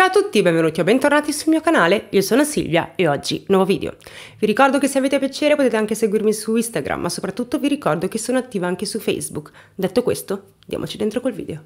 Ciao a tutti, benvenuti o bentornati sul mio canale, io sono Silvia e oggi nuovo video. Vi ricordo che se avete piacere potete anche seguirmi su Instagram, ma soprattutto vi ricordo che sono attiva anche su Facebook. Detto questo, diamoci dentro col video.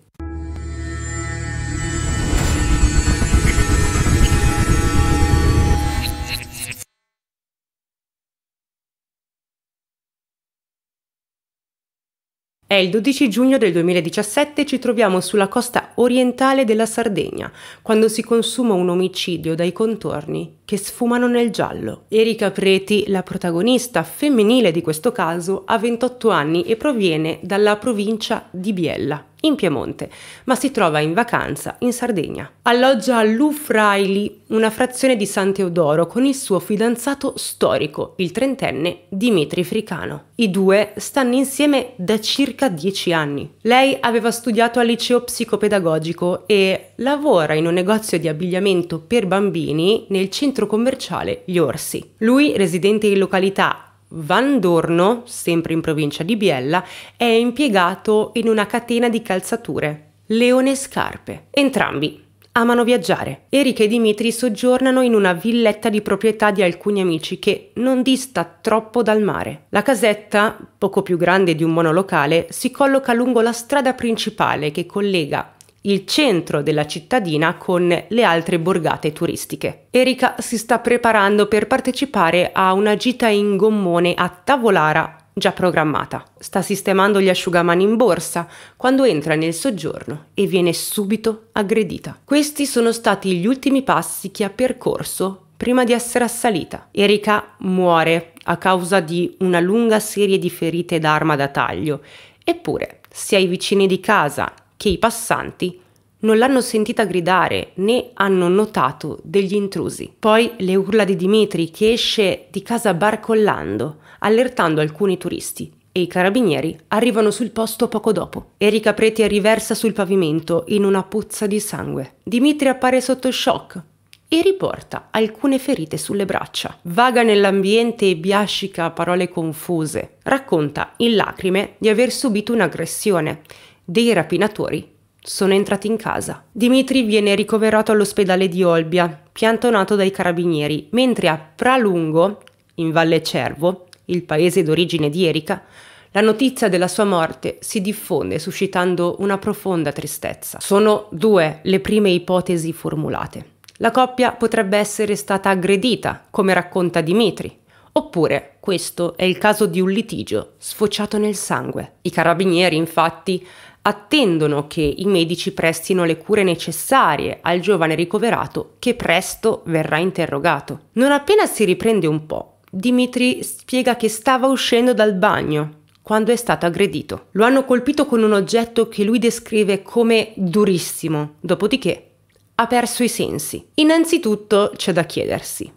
È il 12 giugno del 2017 e ci troviamo sulla costa orientale della Sardegna, quando si consuma un omicidio dai contorni che sfumano nel giallo. Erika Preti, la protagonista femminile di questo caso, ha 28 anni e proviene dalla provincia di Biella in Piemonte, ma si trova in vacanza in Sardegna. Alloggia a Lufraili, una frazione di San Teodoro, con il suo fidanzato storico, il trentenne Dimitri Fricano. I due stanno insieme da circa dieci anni. Lei aveva studiato al liceo psicopedagogico e lavora in un negozio di abbigliamento per bambini nel centro commerciale Gli Orsi. Lui, residente in località Vandorno, sempre in provincia di Biella, è impiegato in una catena di calzature, Leone Scarpe. Entrambi amano viaggiare. Eric e Dimitri soggiornano in una villetta di proprietà di alcuni amici che non dista troppo dal mare. La casetta, poco più grande di un monolocale, si colloca lungo la strada principale che collega il centro della cittadina con le altre borgate turistiche. Erika si sta preparando per partecipare a una gita in gommone a Tavolara già programmata. Sta sistemando gli asciugamani in borsa quando entra nel soggiorno e viene subito aggredita. Questi sono stati gli ultimi passi che ha percorso prima di essere assalita. Erika muore a causa di una lunga serie di ferite d'arma da taglio, eppure sia i vicini di casa che i passanti non l'hanno sentita gridare né hanno notato degli intrusi. Poi le urla di Dimitri che esce di casa barcollando, allertando alcuni turisti e i carabinieri arrivano sul posto poco dopo. Erika Preti è riversa sul pavimento in una puzza di sangue. Dimitri appare sotto shock e riporta alcune ferite sulle braccia. Vaga nell'ambiente e biascica parole confuse. Racconta in lacrime di aver subito un'aggressione dei rapinatori sono entrati in casa. Dimitri viene ricoverato all'ospedale di Olbia, piantonato dai carabinieri, mentre a Pralungo, in Valle Cervo, il paese d'origine di Erika, la notizia della sua morte si diffonde suscitando una profonda tristezza. Sono due le prime ipotesi formulate. La coppia potrebbe essere stata aggredita, come racconta Dimitri, Oppure questo è il caso di un litigio sfociato nel sangue. I carabinieri infatti attendono che i medici prestino le cure necessarie al giovane ricoverato che presto verrà interrogato. Non appena si riprende un po', Dimitri spiega che stava uscendo dal bagno quando è stato aggredito. Lo hanno colpito con un oggetto che lui descrive come durissimo, dopodiché ha perso i sensi. Innanzitutto c'è da chiedersi,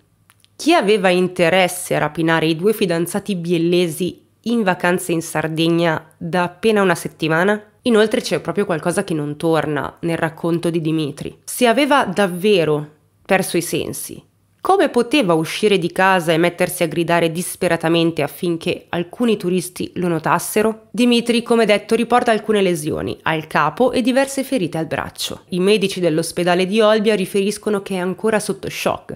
chi aveva interesse a rapinare i due fidanzati biellesi in vacanza in Sardegna da appena una settimana? Inoltre c'è proprio qualcosa che non torna nel racconto di Dimitri. Se aveva davvero perso i sensi, come poteva uscire di casa e mettersi a gridare disperatamente affinché alcuni turisti lo notassero? Dimitri, come detto, riporta alcune lesioni al capo e diverse ferite al braccio. I medici dell'ospedale di Olbia riferiscono che è ancora sotto shock.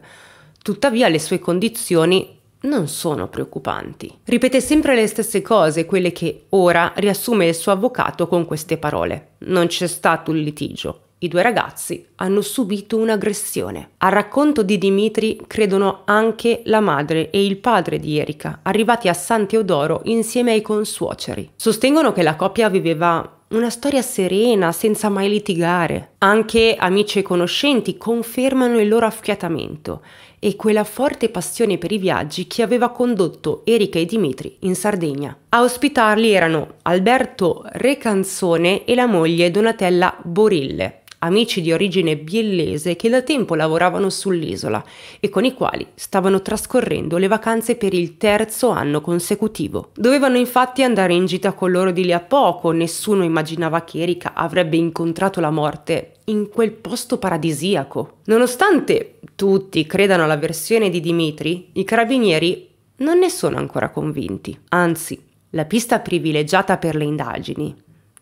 Tuttavia le sue condizioni non sono preoccupanti. Ripete sempre le stesse cose, quelle che ora riassume il suo avvocato con queste parole. Non c'è stato un litigio. I due ragazzi hanno subito un'aggressione. Al racconto di Dimitri credono anche la madre e il padre di Erika, arrivati a San Teodoro insieme ai consuoceri. Sostengono che la coppia viveva una storia serena, senza mai litigare. Anche amici e conoscenti confermano il loro affiatamento e quella forte passione per i viaggi che aveva condotto Erika e Dimitri in Sardegna. A ospitarli erano Alberto Recanzone e la moglie Donatella Borille, amici di origine biellese che da tempo lavoravano sull'isola e con i quali stavano trascorrendo le vacanze per il terzo anno consecutivo. Dovevano infatti andare in gita con loro di lì a poco, nessuno immaginava che Erika avrebbe incontrato la morte in quel posto paradisiaco. Nonostante tutti credano alla versione di Dimitri, i carabinieri non ne sono ancora convinti. Anzi, la pista privilegiata per le indagini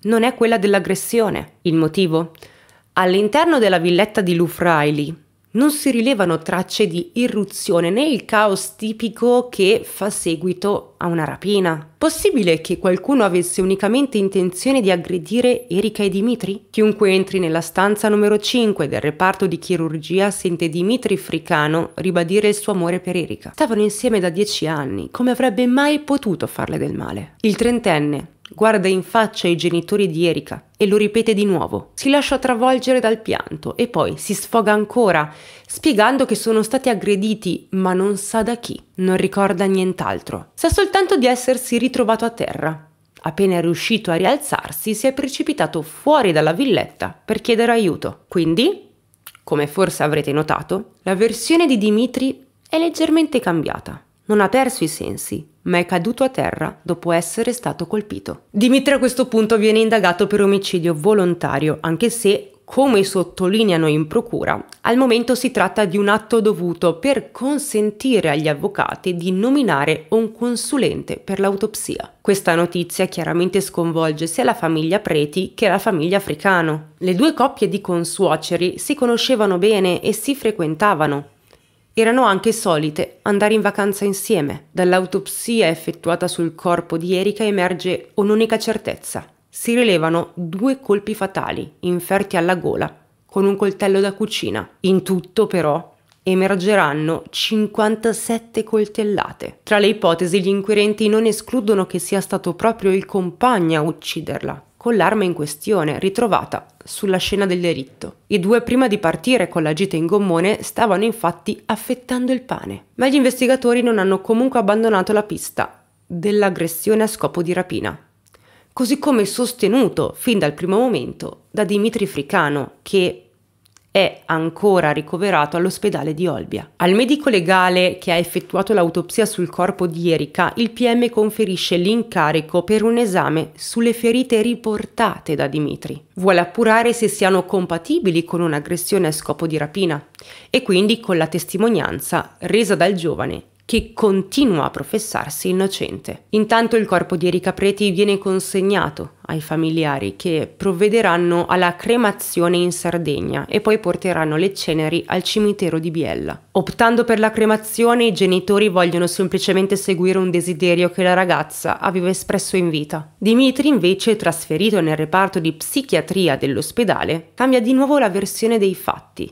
non è quella dell'aggressione. Il motivo? All'interno della villetta di Lou Fraile, non si rilevano tracce di irruzione né il caos tipico che fa seguito a una rapina. Possibile che qualcuno avesse unicamente intenzione di aggredire Erika e Dimitri? Chiunque entri nella stanza numero 5 del reparto di chirurgia sente Dimitri Fricano ribadire il suo amore per Erika. Stavano insieme da dieci anni, come avrebbe mai potuto farle del male? Il trentenne, Guarda in faccia i genitori di Erika e lo ripete di nuovo. Si lascia travolgere dal pianto e poi si sfoga ancora, spiegando che sono stati aggrediti, ma non sa da chi, non ricorda nient'altro. Sa soltanto di essersi ritrovato a terra. Appena riuscito a rialzarsi, si è precipitato fuori dalla villetta per chiedere aiuto. Quindi, come forse avrete notato, la versione di Dimitri è leggermente cambiata non ha perso i sensi, ma è caduto a terra dopo essere stato colpito. Dimitri a questo punto viene indagato per omicidio volontario, anche se, come sottolineano in procura, al momento si tratta di un atto dovuto per consentire agli avvocati di nominare un consulente per l'autopsia. Questa notizia chiaramente sconvolge sia la famiglia Preti che la famiglia Africano. Le due coppie di consuoceri si conoscevano bene e si frequentavano, erano anche solite andare in vacanza insieme. Dall'autopsia effettuata sul corpo di Erika emerge un'unica certezza. Si rilevano due colpi fatali, inferti alla gola, con un coltello da cucina. In tutto, però, emergeranno 57 coltellate. Tra le ipotesi, gli inquirenti non escludono che sia stato proprio il compagno a ucciderla, con l'arma in questione, ritrovata sulla scena del delitto. I due prima di partire con la gita in gommone stavano infatti affettando il pane, ma gli investigatori non hanno comunque abbandonato la pista dell'aggressione a scopo di rapina. Così come sostenuto fin dal primo momento da Dimitri Fricano, che è ancora ricoverato all'ospedale di Olbia. Al medico legale che ha effettuato l'autopsia sul corpo di Erika, il PM conferisce l'incarico per un esame sulle ferite riportate da Dimitri. Vuole appurare se siano compatibili con un'aggressione a scopo di rapina e quindi con la testimonianza resa dal giovane che continua a professarsi innocente. Intanto il corpo di Erika Preti viene consegnato ai familiari che provvederanno alla cremazione in Sardegna e poi porteranno le ceneri al cimitero di Biella. Optando per la cremazione i genitori vogliono semplicemente seguire un desiderio che la ragazza aveva espresso in vita. Dimitri invece, trasferito nel reparto di psichiatria dell'ospedale, cambia di nuovo la versione dei fatti,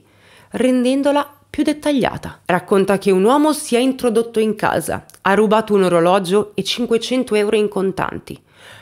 rendendola più dettagliata. Racconta che un uomo si è introdotto in casa, ha rubato un orologio e 500 euro in contanti,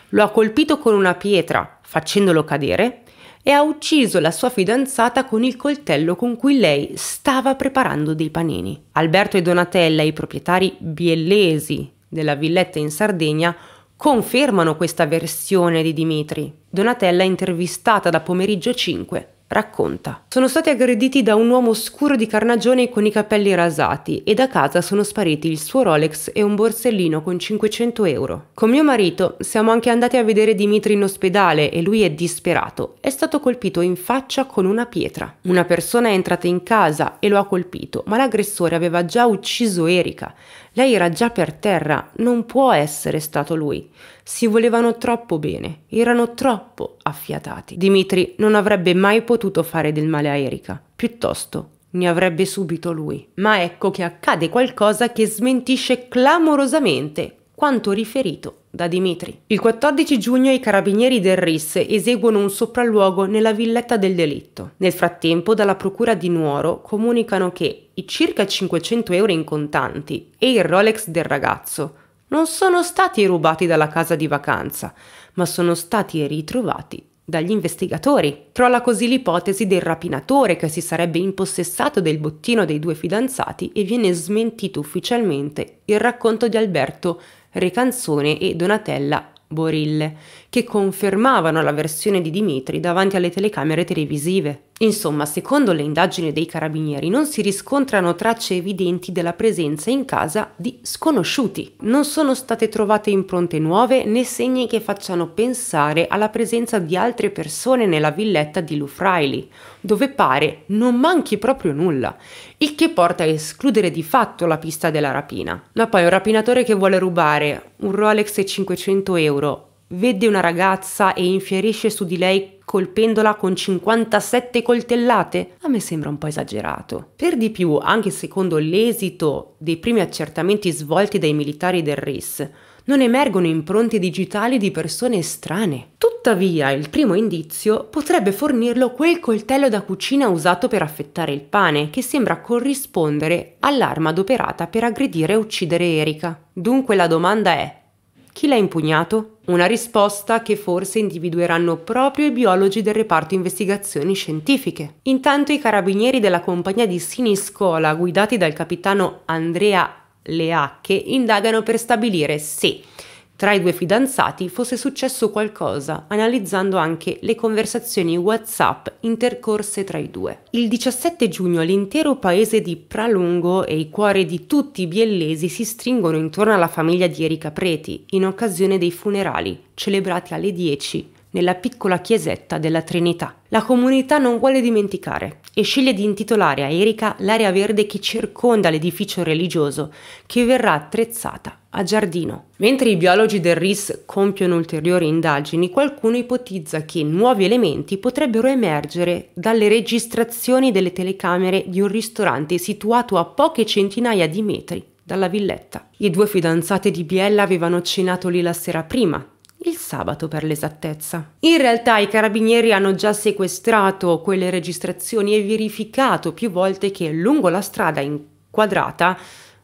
lo ha colpito con una pietra facendolo cadere e ha ucciso la sua fidanzata con il coltello con cui lei stava preparando dei panini. Alberto e Donatella, i proprietari biellesi della villetta in Sardegna, confermano questa versione di Dimitri. Donatella intervistata da pomeriggio 5 Racconta. Sono stati aggrediti da un uomo scuro di carnagione con i capelli rasati e da casa sono spariti il suo Rolex e un borsellino con 500 euro. Con mio marito siamo anche andati a vedere Dimitri in ospedale e lui è disperato. È stato colpito in faccia con una pietra. Una persona è entrata in casa e lo ha colpito, ma l'aggressore aveva già ucciso Erika. Lei era già per terra, non può essere stato lui. Si volevano troppo bene, erano troppo affiatati. Dimitri non avrebbe mai potuto fare del male a Erika, piuttosto ne avrebbe subito lui. Ma ecco che accade qualcosa che smentisce clamorosamente quanto riferito da Dimitri. Il 14 giugno i carabinieri del RIS eseguono un sopralluogo nella villetta del delitto. Nel frattempo dalla procura di Nuoro comunicano che i circa 500 euro in contanti e il Rolex del ragazzo non sono stati rubati dalla casa di vacanza, ma sono stati ritrovati dagli investigatori. Crolla così l'ipotesi del rapinatore che si sarebbe impossessato del bottino dei due fidanzati e viene smentito ufficialmente il racconto di Alberto Re Canzone e Donatella Borille, che confermavano la versione di Dimitri davanti alle telecamere televisive. Insomma, secondo le indagini dei carabinieri non si riscontrano tracce evidenti della presenza in casa di sconosciuti. Non sono state trovate impronte nuove né segni che facciano pensare alla presenza di altre persone nella villetta di Lufraili, dove pare non manchi proprio nulla, il che porta a escludere di fatto la pista della rapina. Ma poi un rapinatore che vuole rubare un Rolex e 500 euro vede una ragazza e infierisce su di lei colpendola con 57 coltellate? A me sembra un po' esagerato. Per di più, anche secondo l'esito dei primi accertamenti svolti dai militari del RIS, non emergono impronte digitali di persone strane. Tuttavia, il primo indizio potrebbe fornirlo quel coltello da cucina usato per affettare il pane, che sembra corrispondere all'arma adoperata per aggredire e uccidere Erika. Dunque la domanda è, chi l'ha impugnato? Una risposta che forse individueranno proprio i biologi del reparto investigazioni scientifiche. Intanto i carabinieri della compagnia di Siniscola, guidati dal capitano Andrea Leacche, indagano per stabilire se tra i due fidanzati fosse successo qualcosa, analizzando anche le conversazioni WhatsApp intercorse tra i due. Il 17 giugno l'intero paese di Pralungo e i cuori di tutti i biellesi si stringono intorno alla famiglia di Erika Preti in occasione dei funerali, celebrati alle 10 nella piccola chiesetta della Trinità. La comunità non vuole dimenticare e sceglie di intitolare a Erika l'area verde che circonda l'edificio religioso, che verrà attrezzata a giardino. Mentre i biologi del RIS compiono ulteriori indagini, qualcuno ipotizza che nuovi elementi potrebbero emergere dalle registrazioni delle telecamere di un ristorante situato a poche centinaia di metri dalla villetta. I due fidanzati di Biella avevano cenato lì la sera prima, il sabato per l'esattezza. In realtà i carabinieri hanno già sequestrato quelle registrazioni e verificato più volte che lungo la strada inquadrata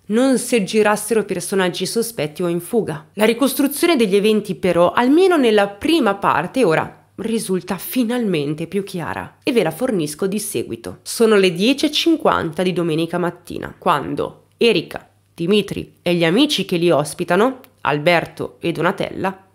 non si seggirassero personaggi sospetti o in fuga. La ricostruzione degli eventi però, almeno nella prima parte, ora risulta finalmente più chiara e ve la fornisco di seguito. Sono le 10.50 di domenica mattina, quando Erika, Dimitri e gli amici che li ospitano, Alberto e Donatella,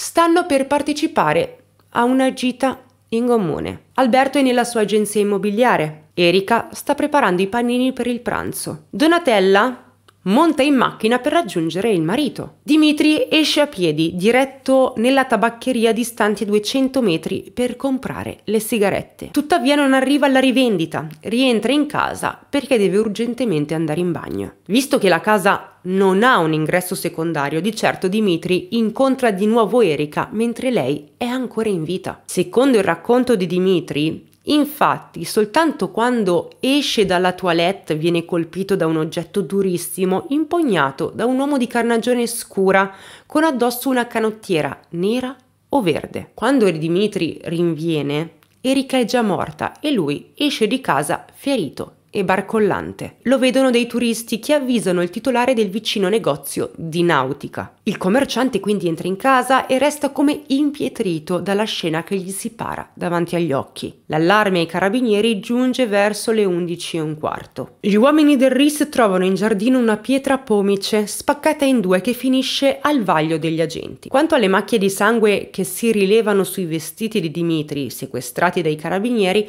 stanno per partecipare a una gita in comune. Alberto è nella sua agenzia immobiliare. Erika sta preparando i panini per il pranzo. Donatella monta in macchina per raggiungere il marito. Dimitri esce a piedi, diretto nella tabaccheria distante 200 metri per comprare le sigarette. Tuttavia non arriva alla rivendita, rientra in casa perché deve urgentemente andare in bagno. Visto che la casa non ha un ingresso secondario, di certo Dimitri incontra di nuovo Erika mentre lei è ancora in vita. Secondo il racconto di Dimitri, Infatti, soltanto quando esce dalla toilette viene colpito da un oggetto durissimo impugnato da un uomo di carnagione scura con addosso una canottiera nera o verde. Quando Dimitri rinviene, Erika è già morta e lui esce di casa ferito e barcollante. Lo vedono dei turisti che avvisano il titolare del vicino negozio di nautica. Il commerciante quindi entra in casa e resta come impietrito dalla scena che gli si para davanti agli occhi. L'allarme ai carabinieri giunge verso le 11 e un quarto. Gli uomini del RIS trovano in giardino una pietra pomice spaccata in due che finisce al vaglio degli agenti. Quanto alle macchie di sangue che si rilevano sui vestiti di Dimitri, sequestrati dai carabinieri,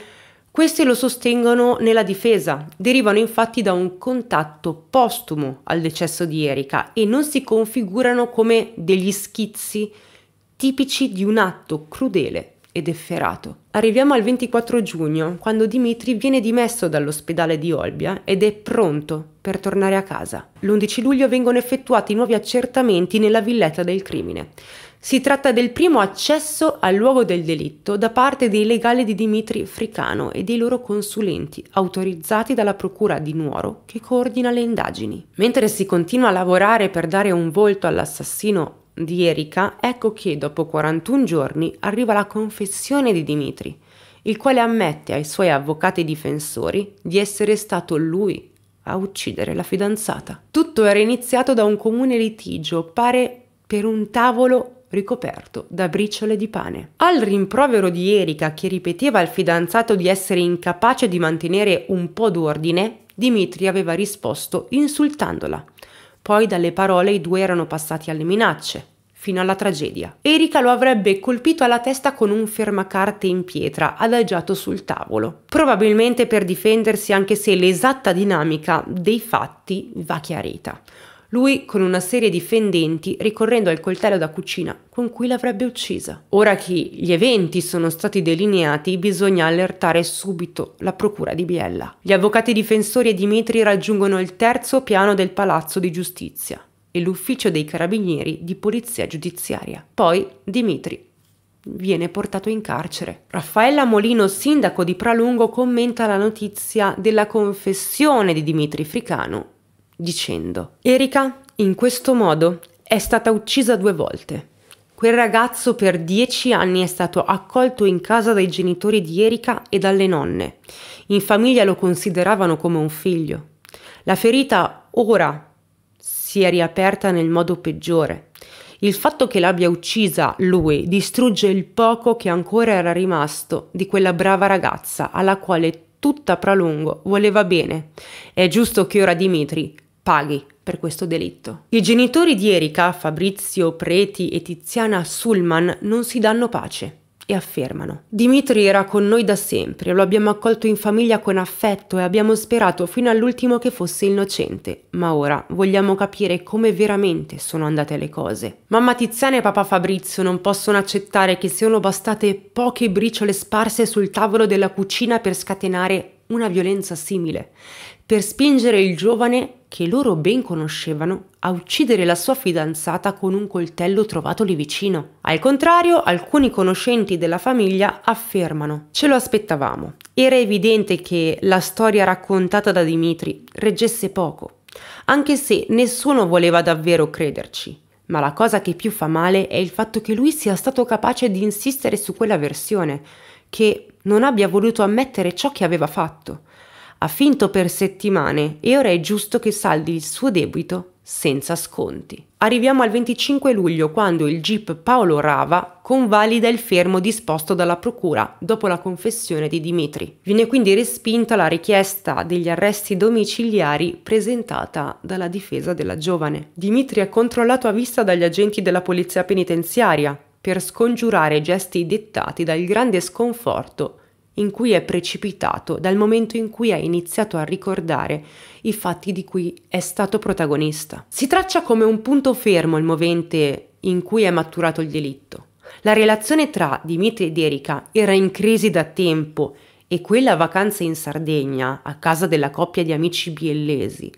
questi lo sostengono nella difesa, derivano infatti da un contatto postumo al decesso di Erika e non si configurano come degli schizzi tipici di un atto crudele ed efferato. Arriviamo al 24 giugno, quando Dimitri viene dimesso dall'ospedale di Olbia ed è pronto per tornare a casa. L'11 luglio vengono effettuati nuovi accertamenti nella villetta del crimine. Si tratta del primo accesso al luogo del delitto da parte dei legali di Dimitri Fricano e dei loro consulenti, autorizzati dalla Procura di Nuoro, che coordina le indagini. Mentre si continua a lavorare per dare un volto all'assassino di Erika, ecco che dopo 41 giorni arriva la confessione di Dimitri, il quale ammette ai suoi avvocati difensori di essere stato lui a uccidere la fidanzata. Tutto era iniziato da un comune litigio, pare per un tavolo ricoperto da briciole di pane. Al rimprovero di Erika che ripeteva al fidanzato di essere incapace di mantenere un po' d'ordine, Dimitri aveva risposto insultandola. Poi dalle parole i due erano passati alle minacce, fino alla tragedia. Erika lo avrebbe colpito alla testa con un fermacarte in pietra adagiato sul tavolo, probabilmente per difendersi anche se l'esatta dinamica dei fatti va chiarita lui con una serie di fendenti ricorrendo al coltello da cucina con cui l'avrebbe uccisa. Ora che gli eventi sono stati delineati, bisogna allertare subito la procura di Biella. Gli avvocati difensori e Dimitri raggiungono il terzo piano del palazzo di giustizia e l'ufficio dei carabinieri di polizia giudiziaria. Poi Dimitri viene portato in carcere. Raffaella Molino, sindaco di Pralungo, commenta la notizia della confessione di Dimitri Fricano dicendo Erika, in questo modo, è stata uccisa due volte. Quel ragazzo per dieci anni è stato accolto in casa dai genitori di Erika e dalle nonne. In famiglia lo consideravano come un figlio. La ferita ora si è riaperta nel modo peggiore. Il fatto che l'abbia uccisa lui distrugge il poco che ancora era rimasto di quella brava ragazza alla quale tutta Pralungo voleva bene. È giusto che ora Dimitri paghi per questo delitto. I genitori di Erika, Fabrizio Preti e Tiziana Sulman, non si danno pace e affermano. Dimitri era con noi da sempre, lo abbiamo accolto in famiglia con affetto e abbiamo sperato fino all'ultimo che fosse innocente, ma ora vogliamo capire come veramente sono andate le cose. Mamma Tiziana e papà Fabrizio non possono accettare che siano bastate poche briciole sparse sul tavolo della cucina per scatenare una violenza simile, per spingere il giovane che loro ben conoscevano, a uccidere la sua fidanzata con un coltello trovato lì vicino. Al contrario, alcuni conoscenti della famiglia affermano Ce lo aspettavamo. Era evidente che la storia raccontata da Dimitri reggesse poco, anche se nessuno voleva davvero crederci. Ma la cosa che più fa male è il fatto che lui sia stato capace di insistere su quella versione, che non abbia voluto ammettere ciò che aveva fatto ha finto per settimane e ora è giusto che saldi il suo debito senza sconti. Arriviamo al 25 luglio quando il GIP Paolo Rava convalida il fermo disposto dalla Procura dopo la confessione di Dimitri. Viene quindi respinta la richiesta degli arresti domiciliari presentata dalla difesa della giovane. Dimitri è controllato a vista dagli agenti della polizia penitenziaria per scongiurare gesti dettati dal grande sconforto in cui è precipitato dal momento in cui ha iniziato a ricordare i fatti di cui è stato protagonista. Si traccia come un punto fermo il movente in cui è maturato il delitto. La relazione tra Dimitri ed Erika era in crisi da tempo e quella vacanza in Sardegna, a casa della coppia di amici biellesi,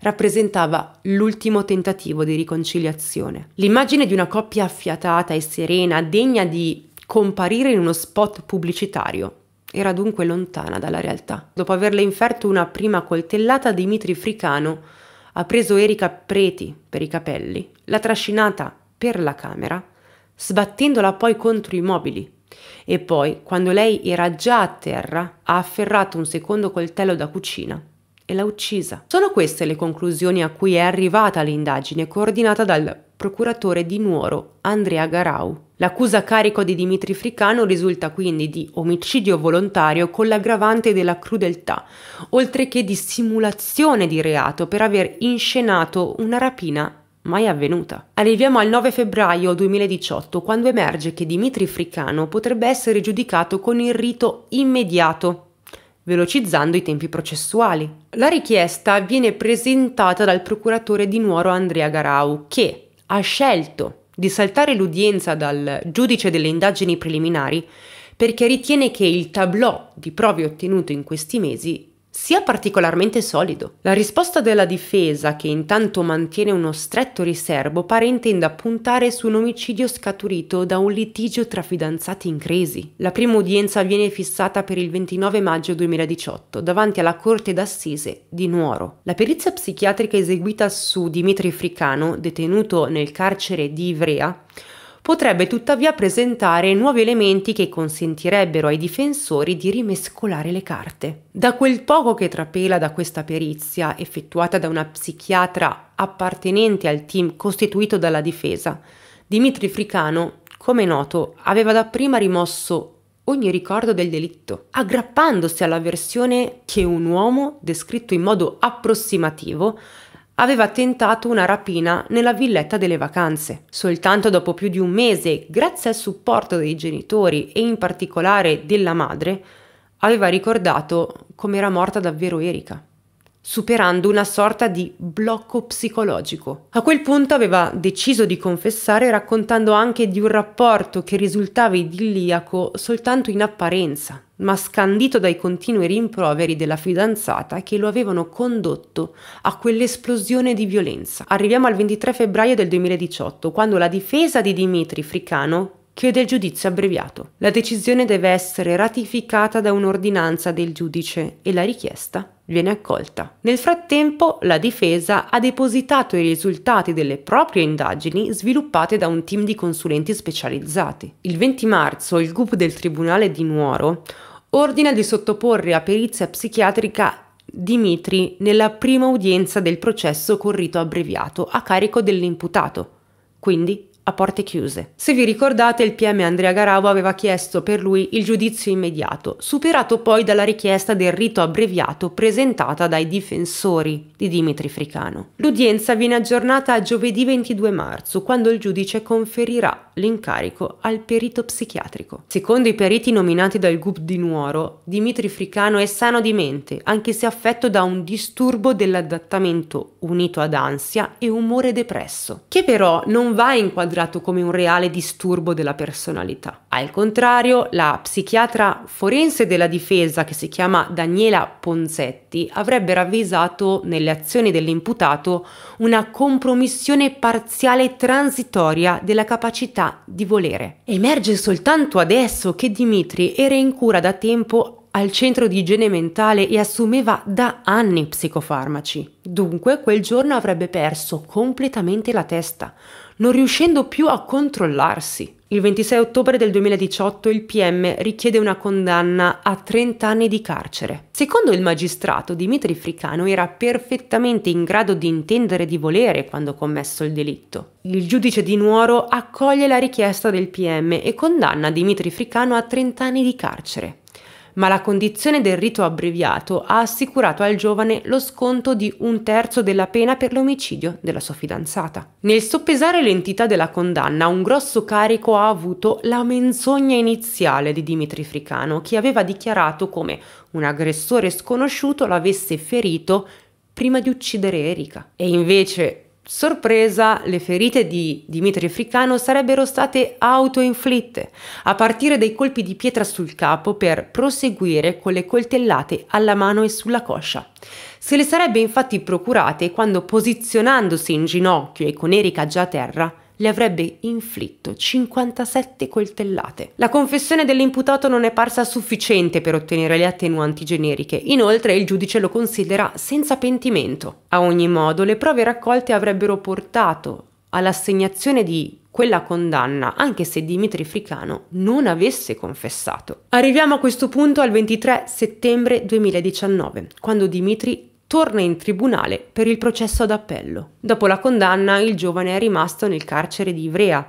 rappresentava l'ultimo tentativo di riconciliazione. L'immagine di una coppia affiatata e serena, degna di comparire in uno spot pubblicitario, era dunque lontana dalla realtà. Dopo averle inferto una prima coltellata, Dimitri Fricano ha preso Erika Preti per i capelli, l'ha trascinata per la camera, sbattendola poi contro i mobili. E poi, quando lei era già a terra, ha afferrato un secondo coltello da cucina e l'ha uccisa. Sono queste le conclusioni a cui è arrivata l'indagine coordinata dal procuratore di Nuoro, Andrea Garau, L'accusa a carico di Dimitri Fricano risulta quindi di omicidio volontario con l'aggravante della crudeltà, oltre che di simulazione di reato per aver inscenato una rapina mai avvenuta. Arriviamo al 9 febbraio 2018 quando emerge che Dimitri Fricano potrebbe essere giudicato con il rito immediato velocizzando i tempi processuali. La richiesta viene presentata dal procuratore di Nuoro Andrea Garau che ha scelto di saltare l'udienza dal giudice delle indagini preliminari perché ritiene che il tableau di prove ottenuto in questi mesi sia particolarmente solido. La risposta della difesa, che intanto mantiene uno stretto riservo, pare intenda puntare su un omicidio scaturito da un litigio tra fidanzati in crisi. La prima udienza viene fissata per il 29 maggio 2018 davanti alla Corte d'Assise di Nuoro. La perizia psichiatrica eseguita su Dimitri Fricano, detenuto nel carcere di Ivrea, potrebbe tuttavia presentare nuovi elementi che consentirebbero ai difensori di rimescolare le carte. Da quel poco che trapela da questa perizia, effettuata da una psichiatra appartenente al team costituito dalla difesa, Dimitri Fricano, come noto, aveva dapprima rimosso ogni ricordo del delitto, aggrappandosi alla versione che un uomo, descritto in modo approssimativo, aveva tentato una rapina nella villetta delle vacanze. Soltanto dopo più di un mese, grazie al supporto dei genitori e in particolare della madre, aveva ricordato com'era morta davvero Erika superando una sorta di blocco psicologico. A quel punto aveva deciso di confessare raccontando anche di un rapporto che risultava idilliaco soltanto in apparenza, ma scandito dai continui rimproveri della fidanzata che lo avevano condotto a quell'esplosione di violenza. Arriviamo al 23 febbraio del 2018, quando la difesa di Dimitri Fricano chiede il giudizio abbreviato. La decisione deve essere ratificata da un'ordinanza del giudice e la richiesta viene accolta. Nel frattempo la difesa ha depositato i risultati delle proprie indagini sviluppate da un team di consulenti specializzati. Il 20 marzo il GUP del Tribunale di Nuoro ordina di sottoporre a perizia psichiatrica Dimitri nella prima udienza del processo con rito abbreviato a carico dell'imputato, quindi a porte chiuse. Se vi ricordate, il PM Andrea Garavo aveva chiesto per lui il giudizio immediato, superato poi dalla richiesta del rito abbreviato presentata dai difensori di Dimitri Fricano. L'udienza viene aggiornata a giovedì 22 marzo, quando il giudice conferirà l'incarico al perito psichiatrico. Secondo i periti nominati dal GUP di Nuoro, Dimitri Fricano è sano di mente, anche se affetto da un disturbo dell'adattamento unito ad ansia e umore depresso, che però non va inquadrato valutato come un reale disturbo della personalità. Al contrario, la psichiatra forense della difesa, che si chiama Daniela Ponzetti, avrebbe ravvisato nelle azioni dell'imputato una compromissione parziale transitoria della capacità di volere. Emerge soltanto adesso che Dimitri era in cura da tempo al centro di igiene mentale e assumeva da anni psicofarmaci. Dunque quel giorno avrebbe perso completamente la testa non riuscendo più a controllarsi. Il 26 ottobre del 2018 il PM richiede una condanna a 30 anni di carcere. Secondo il magistrato, Dimitri Fricano era perfettamente in grado di intendere di volere quando commesso il delitto. Il giudice di Nuoro accoglie la richiesta del PM e condanna Dimitri Fricano a 30 anni di carcere ma la condizione del rito abbreviato ha assicurato al giovane lo sconto di un terzo della pena per l'omicidio della sua fidanzata. Nel soppesare l'entità della condanna, un grosso carico ha avuto la menzogna iniziale di Dimitri Fricano, che aveva dichiarato come un aggressore sconosciuto l'avesse ferito prima di uccidere Erika. E invece Sorpresa, le ferite di Dimitri Africano sarebbero state autoinflitte, a partire dai colpi di pietra sul capo per proseguire con le coltellate alla mano e sulla coscia. Se le sarebbe infatti procurate quando, posizionandosi in ginocchio e con Erika già a terra, gli avrebbe inflitto 57 coltellate. La confessione dell'imputato non è parsa sufficiente per ottenere le attenuanti generiche, inoltre il giudice lo considera senza pentimento. A ogni modo, le prove raccolte avrebbero portato all'assegnazione di quella condanna, anche se Dimitri Fricano non avesse confessato. Arriviamo a questo punto al 23 settembre 2019, quando Dimitri torna in tribunale per il processo d'appello. Dopo la condanna il giovane è rimasto nel carcere di Ivrea,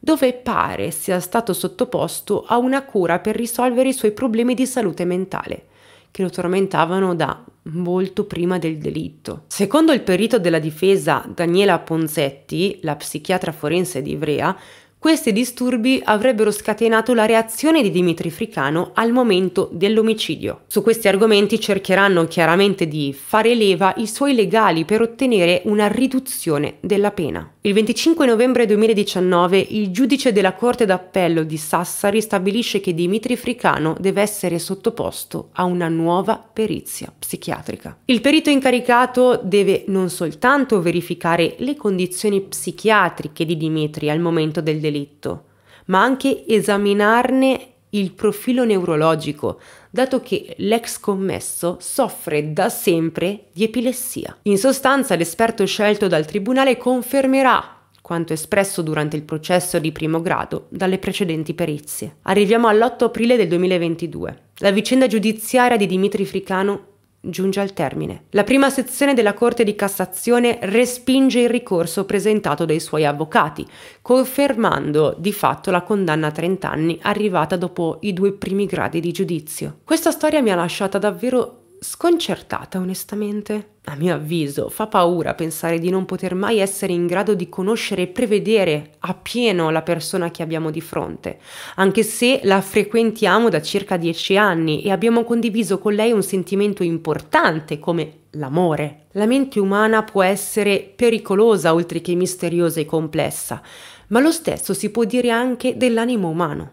dove pare sia stato sottoposto a una cura per risolvere i suoi problemi di salute mentale, che lo tormentavano da molto prima del delitto. Secondo il perito della difesa Daniela Ponzetti, la psichiatra forense di Ivrea, questi disturbi avrebbero scatenato la reazione di Dimitri Fricano al momento dell'omicidio. Su questi argomenti cercheranno chiaramente di fare leva i suoi legali per ottenere una riduzione della pena. Il 25 novembre 2019 il giudice della Corte d'Appello di Sassari stabilisce che Dimitri Fricano deve essere sottoposto a una nuova perizia psichiatrica. Il perito incaricato deve non soltanto verificare le condizioni psichiatriche di Dimitri al momento del delitto, ma anche esaminarne il profilo neurologico, dato che l'ex commesso soffre da sempre di epilessia. In sostanza l'esperto scelto dal tribunale confermerà quanto espresso durante il processo di primo grado dalle precedenti perizie. Arriviamo all'8 aprile del 2022. La vicenda giudiziaria di Dimitri Fricano giunge al termine. La prima sezione della Corte di Cassazione respinge il ricorso presentato dai suoi avvocati, confermando di fatto la condanna a 30 anni arrivata dopo i due primi gradi di giudizio. Questa storia mi ha lasciata davvero sconcertata onestamente. A mio avviso fa paura pensare di non poter mai essere in grado di conoscere e prevedere appieno la persona che abbiamo di fronte, anche se la frequentiamo da circa dieci anni e abbiamo condiviso con lei un sentimento importante come l'amore. La mente umana può essere pericolosa oltre che misteriosa e complessa, ma lo stesso si può dire anche dell'animo umano.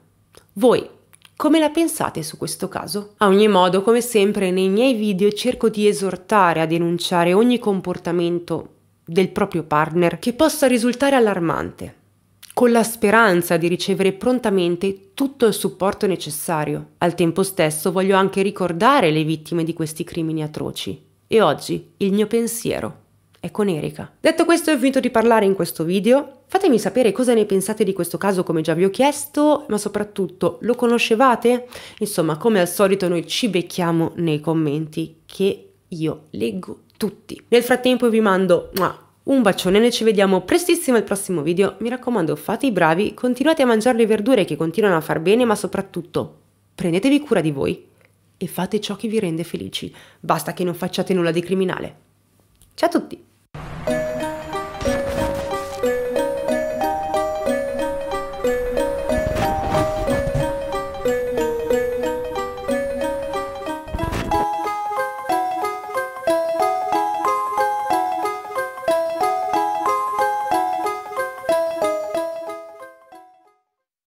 Voi come la pensate su questo caso? A ogni modo, come sempre nei miei video cerco di esortare a denunciare ogni comportamento del proprio partner che possa risultare allarmante, con la speranza di ricevere prontamente tutto il supporto necessario. Al tempo stesso voglio anche ricordare le vittime di questi crimini atroci. E oggi il mio pensiero è con Erika. Detto questo ho finito di parlare in questo video, fatemi sapere cosa ne pensate di questo caso come già vi ho chiesto, ma soprattutto lo conoscevate? Insomma, come al solito noi ci becchiamo nei commenti che io leggo tutti. Nel frattempo vi mando un bacione, noi ci vediamo prestissimo al prossimo video, mi raccomando fate i bravi, continuate a mangiare le verdure che continuano a far bene, ma soprattutto prendetevi cura di voi e fate ciò che vi rende felici, basta che non facciate nulla di criminale. Ciao a tutti! thank you